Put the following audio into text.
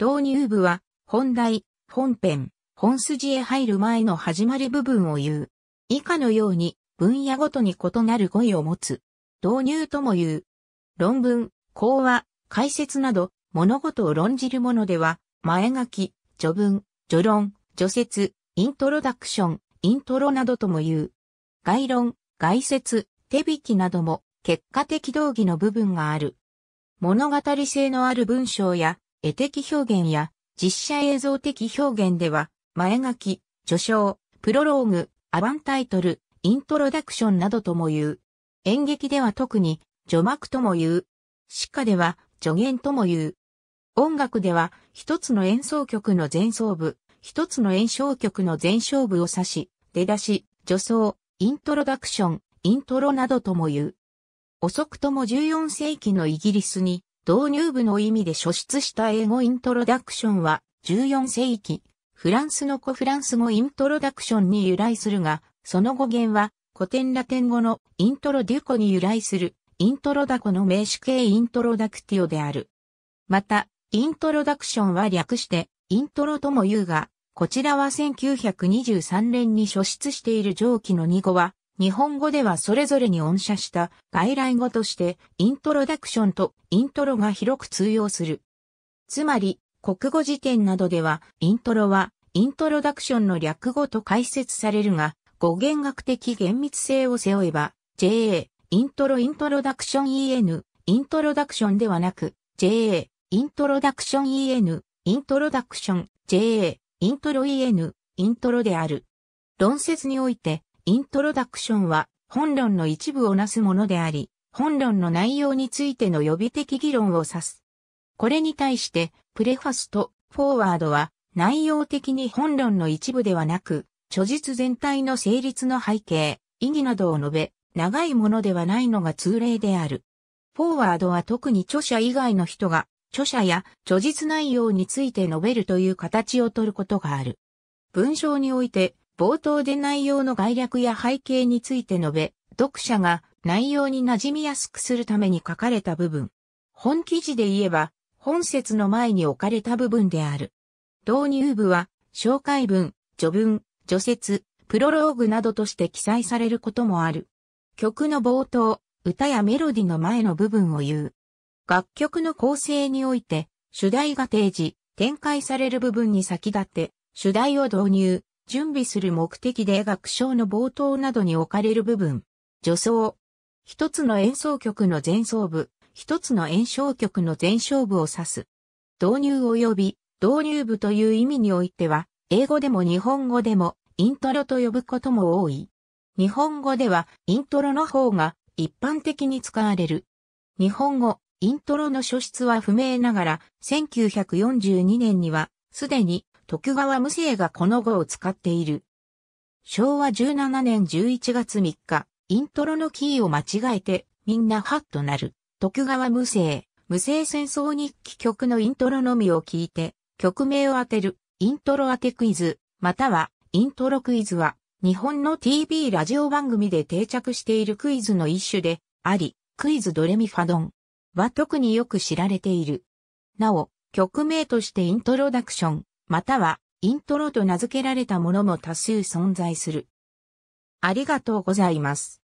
導入部は、本題、本編、本筋へ入る前の始まり部分を言う。以下のように、分野ごとに異なる語彙を持つ。導入とも言う。論文、講話、解説など、物事を論じるものでは、前書き、序文、序論、序説、イントロダクション、イントロなどとも言う。概論、概説、手引きなども、結果的動議の部分がある。物語性のある文章や、絵的表現や実写映像的表現では、前書き、序章、プロローグ、アバンタイトル、イントロダクションなどとも言う。演劇では特に、序幕とも言う。詩歌では、序言とも言う。音楽では、一つの演奏曲の前奏部、一つの演唱曲の前奏部を指し、出だし、助奏、イントロダクション、イントロなどとも言う。遅くとも14世紀のイギリスに、導入部の意味で初出した英語イントロダクションは14世紀、フランスの古フランス語イントロダクションに由来するが、その語源は古典ラテン語のイントロデュコに由来するイントロダコの名詞形イントロダクティオである。また、イントロダクションは略してイントロとも言うが、こちらは1923年に初出している上記の2語は日本語ではそれぞれに音写した外来語としてイントロダクションとイントロが広く通用する。つまり、国語辞典などではイントロはイントロダクションの略語と解説されるが、語源学的厳密性を背負えば JA イントロイントロダクション EN イントロダクションではなく JA イントロダクション EN イントロダクション JA イントロ EN イントロである。論説において、イントロダクションは本論の一部をなすものであり、本論の内容についての予備的議論を指す。これに対して、プレファスとフォーワードは内容的に本論の一部ではなく、著述全体の成立の背景、意義などを述べ、長いものではないのが通例である。フォーワードは特に著者以外の人が、著者や著述内容について述べるという形をとることがある。文章において、冒頭で内容の概略や背景について述べ、読者が内容に馴染みやすくするために書かれた部分。本記事で言えば、本節の前に置かれた部分である。導入部は、紹介文、序文、序説、プロローグなどとして記載されることもある。曲の冒頭、歌やメロディの前の部分を言う。楽曲の構成において、主題が提示、展開される部分に先立って、主題を導入、準備する目的で楽章の冒頭などに置かれる部分、助走。一つの演奏曲の前奏部、一つの演奏曲の前奏部を指す。導入及び導入部という意味においては、英語でも日本語でもイントロと呼ぶことも多い。日本語ではイントロの方が一般的に使われる。日本語、イントロの書出は不明ながら、1942年にはすでに徳川無生がこの語を使っている。昭和17年11月3日、イントロのキーを間違えて、みんなハッとなる。徳川無生、無生戦争日記曲のイントロのみを聞いて、曲名を当てる、イントロ当てクイズ、または、イントロクイズは、日本の TV ラジオ番組で定着しているクイズの一種で、あり、クイズドレミファドンは特によく知られている。なお、曲名としてイントロダクション、またはイントロと名付けられたものも多数存在する。ありがとうございます。